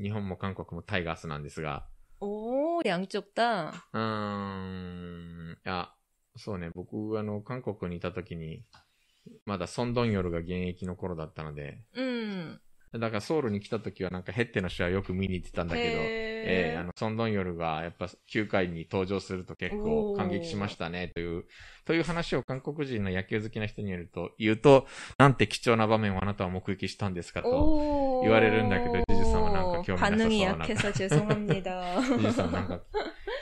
日本も韓国もタイガースなんですが、おー、양쪽 다。 うーん。いや、そうね、僕、あの、韓国にいた時に、まだソンドンヨルが現役の頃だったので、うん。だからソウルに来た時はなんかヘッテの試合よく見に行ってたんだけど、えー、あの、ソンドンヨルがやっぱ9回に登場すると結構感激しましたねという、という話を韓国人の野球好きな人によると、言うと、なんて貴重な場面をあなたは目撃したんですかと言われるんだけど、ジジ興味なさそうな。[LAUGHS] 반응이죄송합니 다。 うさなんか、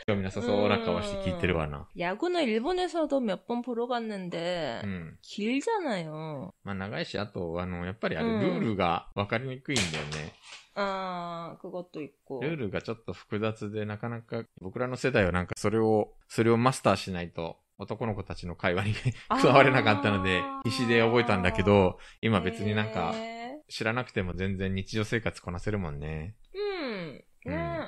興味なさそうな顔して聞いてるわな。야구는일본에서도몇번보러갔는 데、 うん、길잖아 요。 まあ長いし、あと、あの、やっぱりあれ、ルールが分かりにくいんだよね。ああ、그것도있 고。 ルールがちょっと複雑で、なかなか、僕らの世代はなんかそれを、それをマスターしないと、男の子たちの会話に加 [LAUGHS] われなかったので、必死で覚えたんだけど、今別になんか、えー知らなくても全然日常生活こなせるもんね。음ん、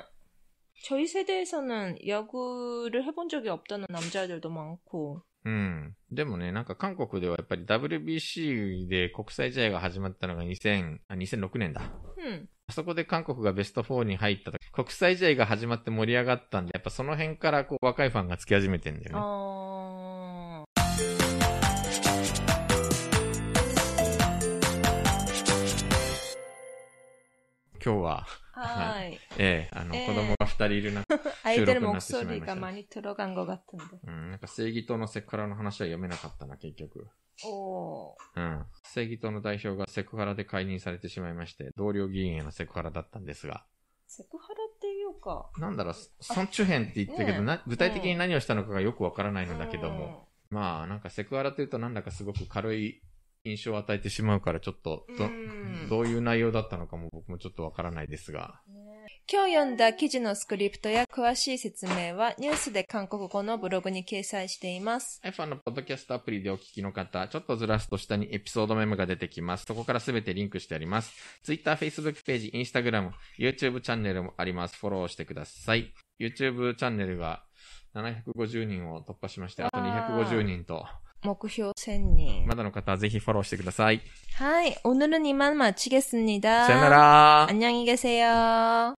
저희세대에서는야구를해본적이없다는남자들도많고うん。でもね、なんか韓国ではやっぱり WBC で国際試合が始まったのが2000、あ、2006年だ。うん。あそこで韓国がベスト4に入った時、国際試合が始まって盛り上がったんで、やっぱその辺からこう若いファンがつき始めてんだよね。今日は、はい。[LAUGHS] ええあの、子供が二人いる中、相手の목소리가많이들어간うん、なんか正義党のセクハラの話は読めなかったな、結局。おうん。正義党の代表がセクハラで解任されてしまいまして、同僚議員へのセクハラだったんですが。セクハラっていうか。なんだろう、ソンチって言ったけど、ね、具体的に何をしたのかがよくわからないのだけども、ん、まあ、なんかセクハラというとなんだかすごく軽い印象を与えてしまうから、ちょっとど、ん、どういう内容だったのかも僕もちょっとわからないですが。今日読んだ記事のスクリプトや詳しい説明はニュースで韓国語のブログに掲載しています。iPhone のポッドキャストアプリでお聞きの方、ちょっとずらすと下にエピソードメモが出てきます。そこからすべてリンクしてあります。Twitter、Facebook ページ、Instagram、YouTube チャンネルもあります。フォローしてください。YouTube チャンネルが750人を突破しまして、あと250人と。目標1000人。まだの方はぜひフォローしてください。はい。오늘은이만마치겠습니다さよなら。안녕히계세요